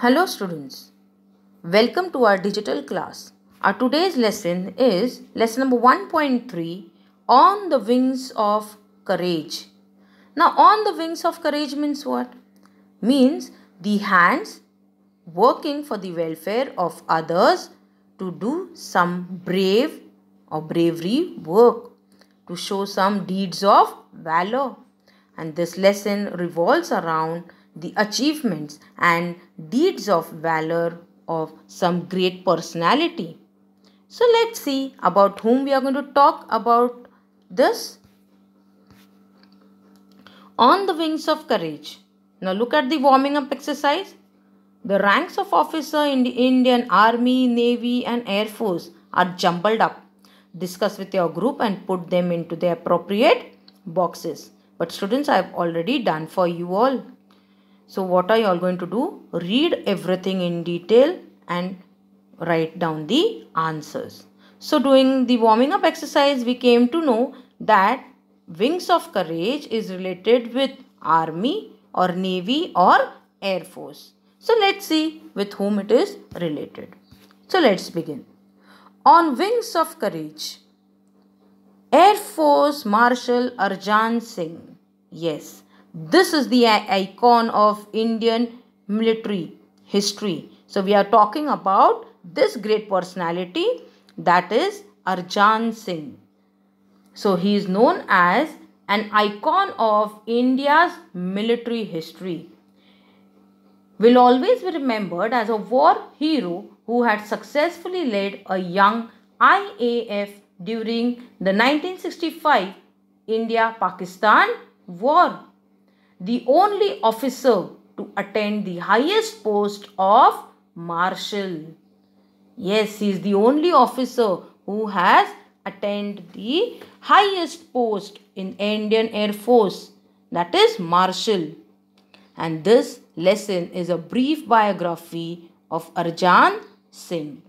Hello students, welcome to our digital class. Our today's lesson is lesson number 1.3 on the wings of courage. Now on the wings of courage means what? Means the hands working for the welfare of others to do some brave or bravery work, to show some deeds of valor. And this lesson revolves around the achievements and deeds of valor of some great personality. So let's see about whom we are going to talk about this. On the wings of courage. Now look at the warming up exercise. The ranks of officer in the Indian Army, Navy and Air Force are jumbled up. Discuss with your group and put them into the appropriate boxes. But students I have already done for you all. So what are you all going to do? Read everything in detail and write down the answers. So during the warming up exercise, we came to know that wings of courage is related with army or navy or air force. So let's see with whom it is related. So let's begin. On wings of courage, Air Force Marshal Arjan Singh. Yes, this is the icon of Indian military history. So we are talking about this great personality that is Arjan Singh. So he is known as an icon of India's military history. Will always be remembered as a war hero who had successfully led a young IAF during the 1965 India-Pakistan war the only officer to attain the highest post of Marshal. Yes, he is the only officer who has attained the highest post in Indian Air Force that is Marshal. And this lesson is a brief biography of Arjan Singh.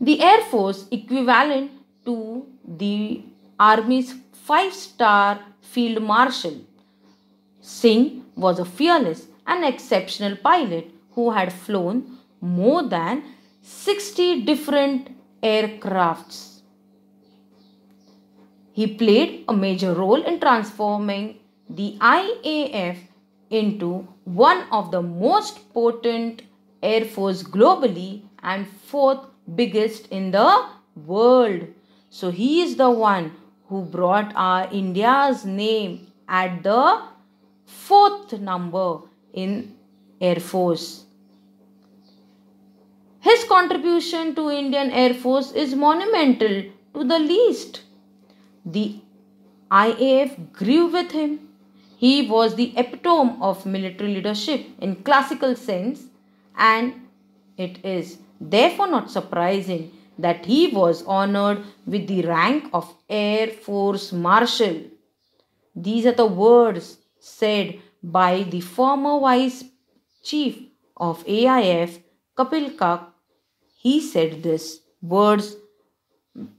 The Air Force equivalent to the Army's five-star Field Marshal. Singh was a fearless and exceptional pilot who had flown more than 60 different aircrafts. He played a major role in transforming the IAF into one of the most potent air force globally and fourth biggest in the world. So he is the one who brought our India's name at the fourth number in Air Force. His contribution to Indian Air Force is monumental to the least. The IAF grew with him. He was the epitome of military leadership in classical sense and it is therefore not surprising that he was honored with the rank of Air Force Marshal. These are the words said by the former Vice Chief of AIF, Kapil Kak. He said this words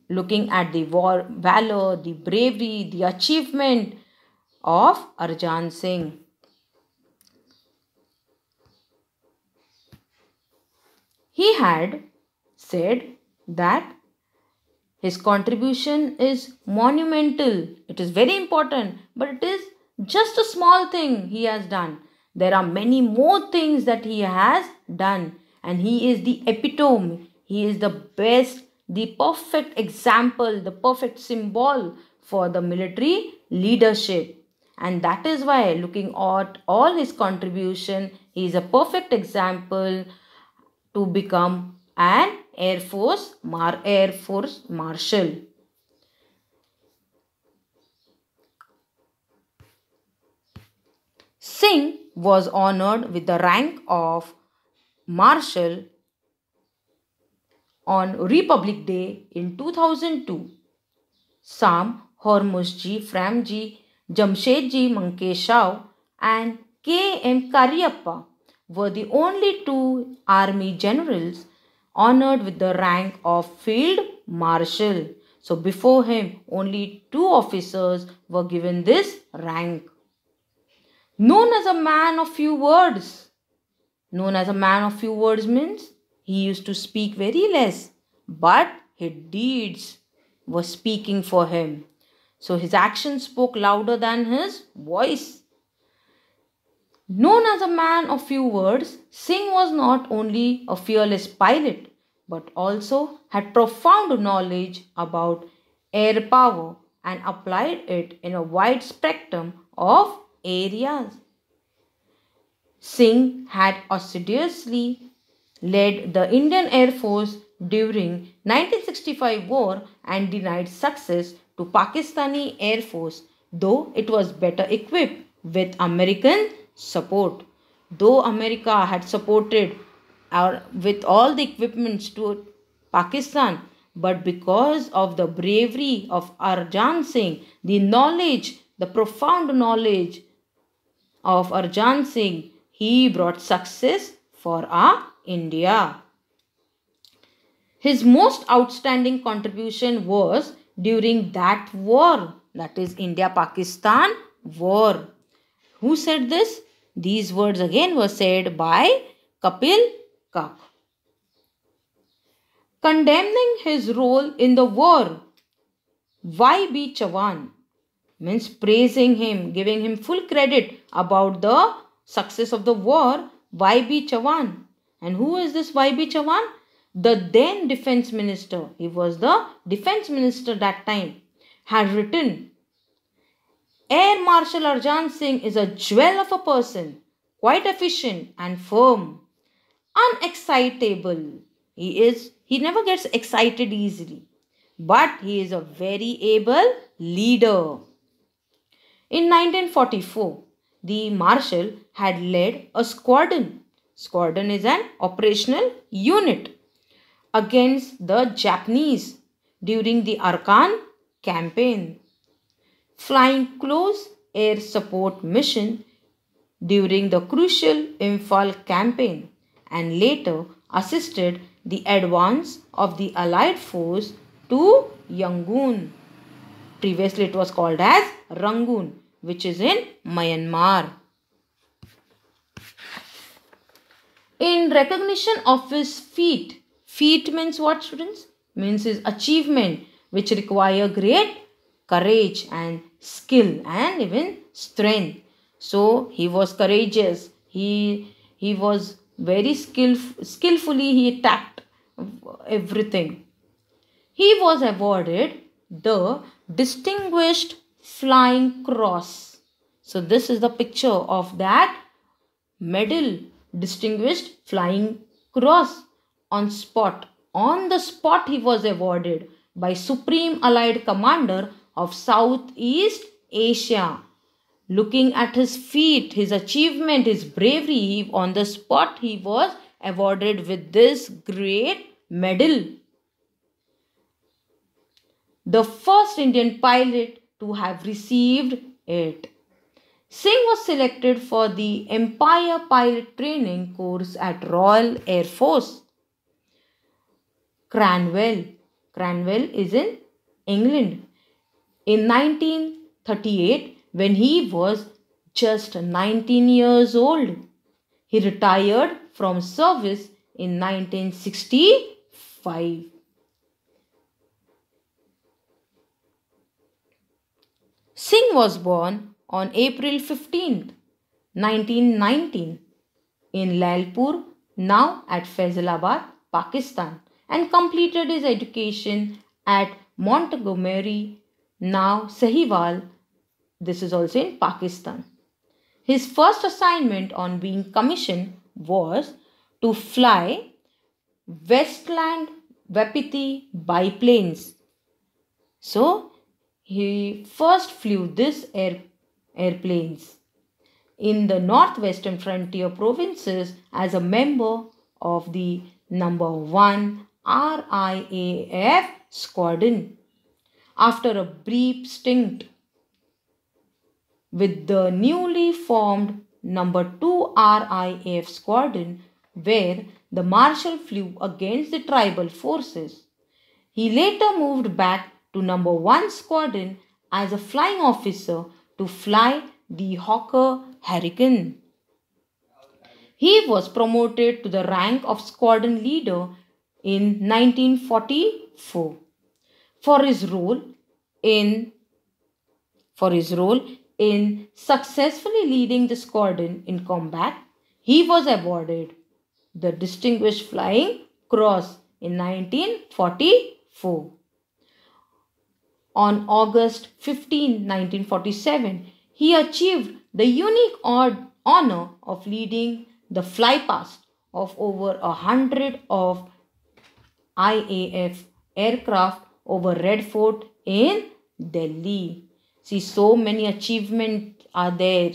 looking at the war, valor, the bravery, the achievement of Arjan Singh. He had said that his contribution is monumental. It is very important, but it is just a small thing he has done. There are many more things that he has done, and he is the epitome. He is the best, the perfect example, the perfect symbol for the military leadership. And that is why, looking at all his contribution, he is a perfect example to become and Air Force, Mar Air Force Marshal. Singh was honored with the rank of Marshal on Republic Day in 2002. Sam Hormuzji, Framji, Jamshedji Manke Shah and K.M. Kariappa were the only two army generals honored with the rank of Field Marshal. So before him, only two officers were given this rank. Known as a man of few words. Known as a man of few words means he used to speak very less, but his deeds were speaking for him. So his actions spoke louder than his voice. Known as a man of few words, Singh was not only a fearless pilot, but also had profound knowledge about air power and applied it in a wide spectrum of areas. Singh had assiduously led the Indian Air Force during 1965 war and denied success to Pakistani Air Force though it was better equipped with American support. Though America had supported or with all the equipments to Pakistan. But because of the bravery of Arjan Singh, the knowledge, the profound knowledge of Arjan Singh, he brought success for our India. His most outstanding contribution was during that war, that is India-Pakistan war. Who said this? These words again were said by Kapil Kak. Condemning his role in the war, YB Chavan means praising him, giving him full credit about the success of the war, YB Chavan. And who is this YB Chavan? The then defense minister, he was the defense minister that time, had written Air Marshal Arjan Singh is a jewel of a person, quite efficient and firm unexcitable. He is he never gets excited easily. But he is a very able leader. In 1944, the Marshal had led a squadron. Squadron is an operational unit against the Japanese during the Arkan campaign. Flying close air support mission during the crucial Imphal campaign and later assisted the advance of the Allied force to Yangon. Previously it was called as Rangoon which is in Myanmar. In recognition of his feat, feat means what students? Means his achievement which require great courage and skill and even strength. So he was courageous. He, he was very skillf- skillfully he attacked everything. He was awarded the Distinguished Flying Cross. So this is the picture of that medal, Distinguished Flying Cross on spot. On the spot he was awarded by Supreme Allied Commander of Southeast Asia. Looking at his feat, his achievement, his bravery, on the spot he was awarded with this great medal. The first Indian pilot to have received it. Singh was selected for the Empire Pilot Training course at Royal Air Force. Cranwell. Cranwell is in England. In 1938, when he was just 19 years old. He retired from service in 1965. Singh was born on April 15, 1919 in Lalpur, now at Faisalabad, Pakistan and completed his education at Montgomery, now Sahiwal this is also in Pakistan. His first assignment on being commissioned was to fly Westland Wapiti biplanes. So he first flew these air, airplanes in the northwestern frontier provinces as a member of the number 1 RIAF squadron. After a brief stint with the newly formed number 2 RIF squadron where the Marshal flew against the tribal forces. He later moved back to number 1 squadron as a flying officer to fly the Hawker Hurricane. He was promoted to the rank of squadron leader in 1944 for his role in for his role in successfully leading the squadron in combat, he was awarded the Distinguished Flying Cross in 1944. On August 15, 1947, he achieved the unique honor of leading the fly past of over a hundred of IAF aircraft over Red Fort in Delhi. See, so many achievements are there.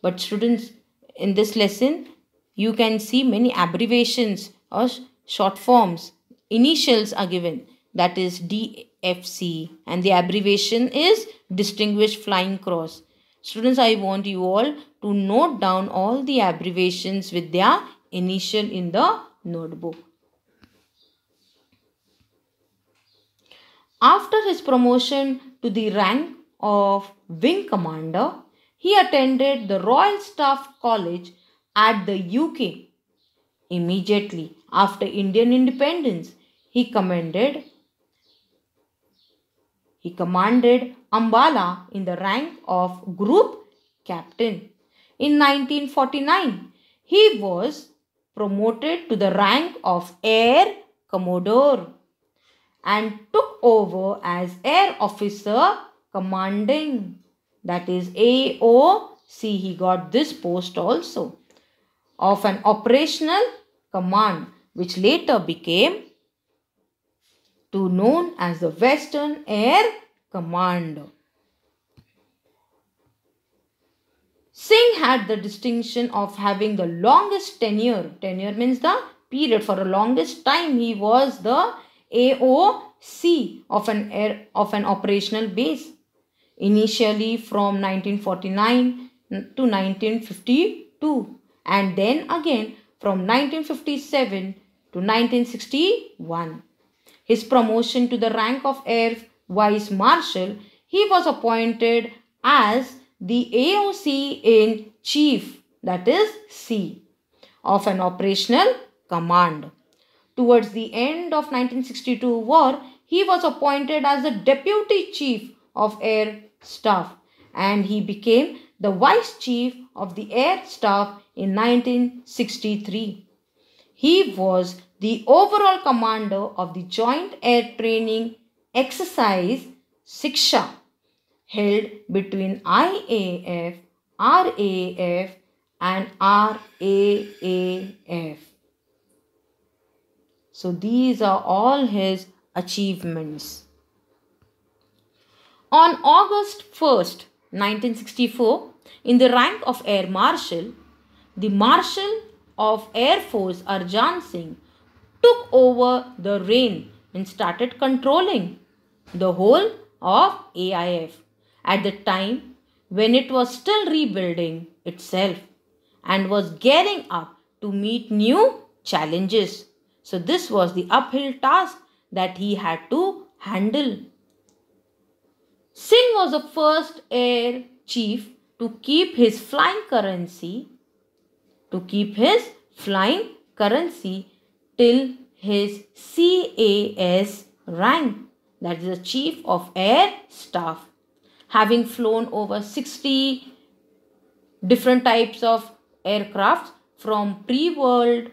But students, in this lesson, you can see many abbreviations or short forms. Initials are given. That is DFC. And the abbreviation is Distinguished Flying Cross. Students, I want you all to note down all the abbreviations with their initial in the notebook. After his promotion to the rank of Wing Commander, he attended the Royal Staff College at the UK. Immediately after Indian independence, he commanded he commanded Ambala in the rank of Group Captain. In 1949, he was promoted to the rank of Air Commodore and took over as air officer commanding. That is AOC. He got this post also of an operational command which later became to known as the Western Air Command. Singh had the distinction of having the longest tenure. Tenure means the period for the longest time he was the AOC of an, air, of an operational base. Initially from 1949 to 1952 and then again from 1957 to 1961. His promotion to the rank of Air Vice Marshal, he was appointed as the AOC in Chief, that is C, of an operational command. Towards the end of 1962 war, he was appointed as the Deputy Chief of Air Staff and he became the Vice Chief of the Air Staff in 1963. He was the overall commander of the Joint Air Training Exercise Siksha held between IAF, RAF and RAAF. So these are all his achievements. On August 1st, 1964, in the rank of Air Marshal, the Marshal of Air Force Arjan Singh took over the reign and started controlling the whole of AIF at the time when it was still rebuilding itself and was gearing up to meet new challenges. So this was the uphill task that he had to handle. Singh was the first air chief to keep his flying currency, to keep his flying currency till his CAS rank, that is the Chief of Air Staff. Having flown over 60 different types of aircraft from pre-World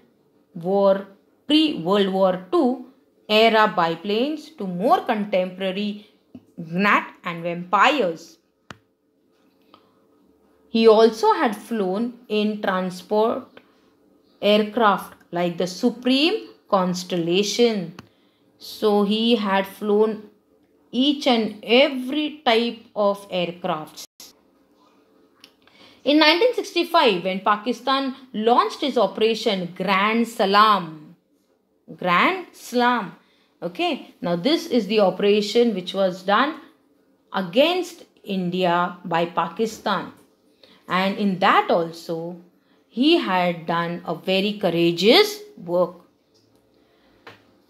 War pre-World War II era biplanes to more contemporary gnat and vampires. He also had flown in transport aircraft like the Supreme Constellation. So he had flown each and every type of aircrafts. In 1965, when Pakistan launched its Operation Grand Salam, Grand Slam. Okay. Now this is the operation which was done against India by Pakistan. And in that also, he had done a very courageous work.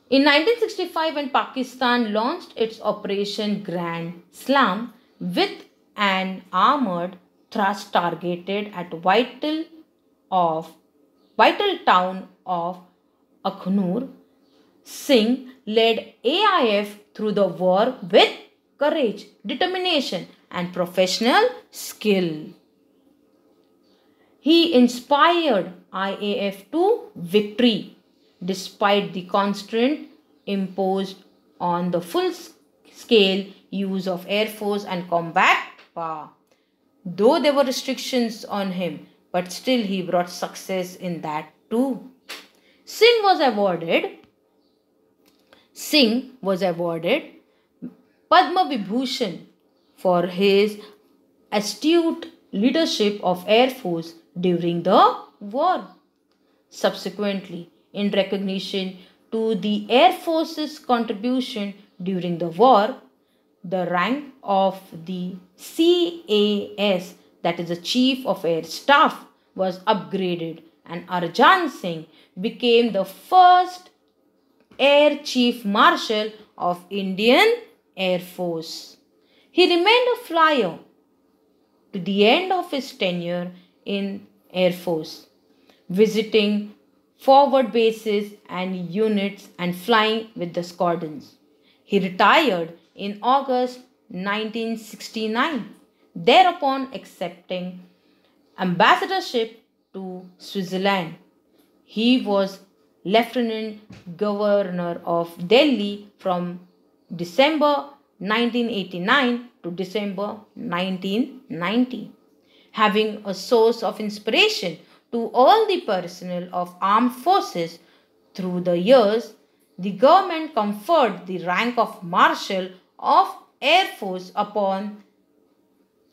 In 1965, when Pakistan launched its Operation Grand Slam with an armored thrust targeted at vital of vital town of Akhnur Singh led AIF through the war with courage, determination, and professional skill. He inspired IAF to victory despite the constant imposed on the full scale use of air force and combat power. Though there were restrictions on him, but still he brought success in that too. Singh was awarded Singh was awarded Padma Vibhushan for his astute leadership of Air Force during the war. Subsequently, in recognition to the Air Force's contribution during the war, the rank of the CAS, that is the Chief of Air Staff, was upgraded and Arjan Singh became the first Air Chief Marshal of Indian Air Force. He remained a flyer to the end of his tenure in Air Force, visiting forward bases and units and flying with the squadrons. He retired in August 1969, thereupon accepting ambassadorship to Switzerland. He was Lieutenant Governor of Delhi from December 1989 to December 1990. Having a source of inspiration to all the personnel of armed forces through the years, the government conferred the rank of Marshal of Air Force upon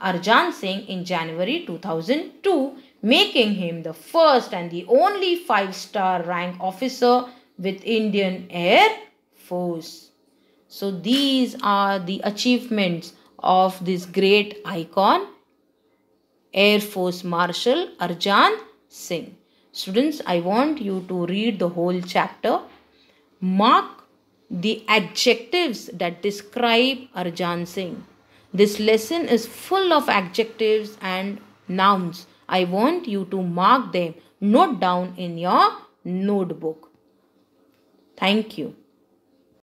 Arjan Singh in January 2002 making him the first and the only five-star rank officer with Indian Air Force. So these are the achievements of this great icon Air Force Marshal Arjan Singh. Students, I want you to read the whole chapter. Mark the adjectives that describe Arjan Singh. This lesson is full of adjectives and nouns I want you to mark them, note down in your notebook. Thank you.